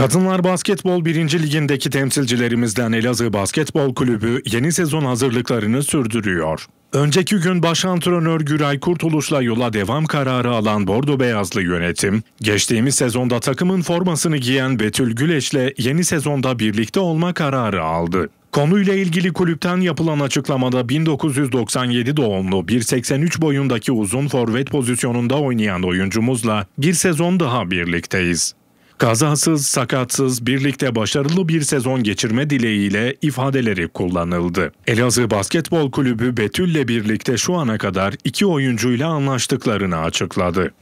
Kadınlar Basketbol 1. Ligindeki temsilcilerimizden Elazığ Basketbol Kulübü yeni sezon hazırlıklarını sürdürüyor. Önceki gün baş antrenör Güray Kurtuluş'la yola devam kararı alan Bordo Beyazlı yönetim, geçtiğimiz sezonda takımın formasını giyen Betül Güleç'le yeni sezonda birlikte olma kararı aldı. Konuyla ilgili kulüpten yapılan açıklamada 1997 doğumlu 1.83 boyundaki uzun forvet pozisyonunda oynayan oyuncumuzla bir sezon daha birlikteyiz kazasız, sakatsız, birlikte başarılı bir sezon geçirme dileğiyle ifadeleri kullanıldı. Elazığ Basketbol Kulübü Betül'le birlikte şu ana kadar iki oyuncuyla anlaştıklarını açıkladı.